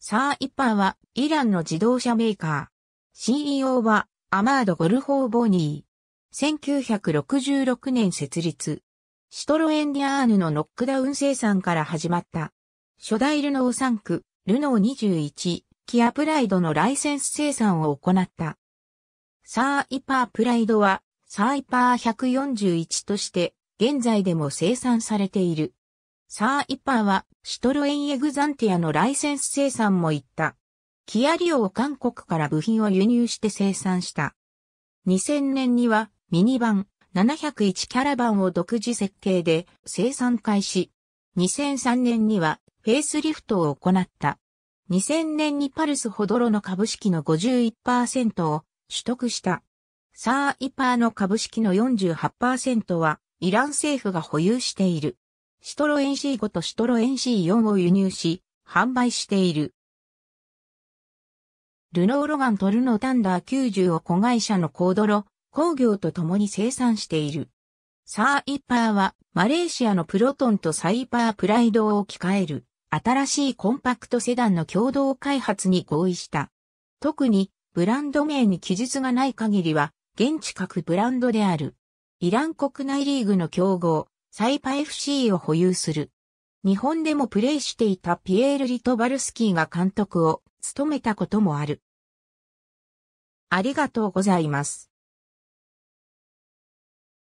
サー・イッパーはイランの自動車メーカー。CEO はアマード・ゴルホー・ボニー。1966年設立。シトロエンディアーヌのノックダウン生産から始まった。初代ルノー3区、ルノー21、キアプライドのライセンス生産を行った。サー・イパープライドは、サー・イパー141として、現在でも生産されている。サー・イッパーはシトロエン・エグザンティアのライセンス生産も行った。キアリオを韓国から部品を輸入して生産した。2000年にはミニバン701キャラバンを独自設計で生産開始。2003年にはフェイスリフトを行った。2000年にパルスほどろの株式の51%を取得した。サー・イパーの株式の48%はイラン政府が保有している。シトロエン C5 とシトロエン C4 を輸入し、販売している。ルノーロガントルノタンダー90を子会社のコードロ、工業と共に生産している。サーイパーは、マレーシアのプロトンとサイパープライドを置き換える、新しいコンパクトセダンの共同開発に合意した。特に、ブランド名に記述がない限りは、現地各ブランドである。イラン国内リーグの競合、サイパ FC を保有する。日本でもプレーしていたピエール・リトバルスキーが監督を務めたこともある。ありがとうございます。